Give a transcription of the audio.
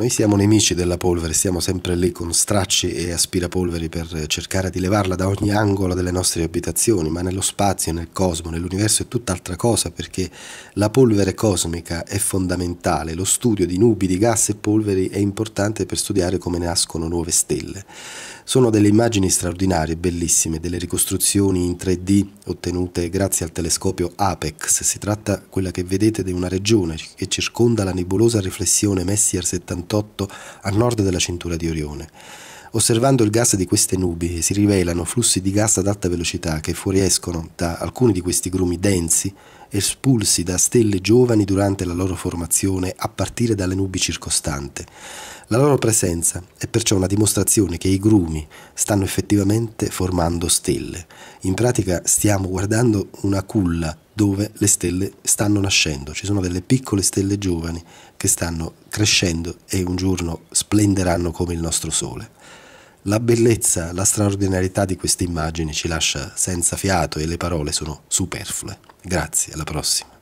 Noi siamo nemici della polvere, siamo sempre lì con stracci e aspirapolveri per cercare di levarla da ogni angolo delle nostre abitazioni, ma nello spazio, nel cosmo, nell'universo è tutt'altra cosa perché la polvere cosmica è fondamentale, lo studio di nubi, di gas e polveri è importante per studiare come nascono nuove stelle. Sono delle immagini straordinarie, bellissime, delle ricostruzioni in 3D ottenute grazie al telescopio APEX. Si tratta, quella che vedete, di una regione che circonda la nebulosa riflessione Messier 71 1928 a nord della cintura di Orione. Osservando il gas di queste nubi si rivelano flussi di gas ad alta velocità che fuoriescono da alcuni di questi grumi densi espulsi da stelle giovani durante la loro formazione a partire dalle nubi circostanti. La loro presenza è perciò una dimostrazione che i grumi stanno effettivamente formando stelle. In pratica stiamo guardando una culla dove le stelle stanno nascendo, ci sono delle piccole stelle giovani che stanno crescendo e un giorno splenderanno come il nostro sole. La bellezza, la straordinarietà di queste immagini ci lascia senza fiato e le parole sono superflue. Grazie, alla prossima.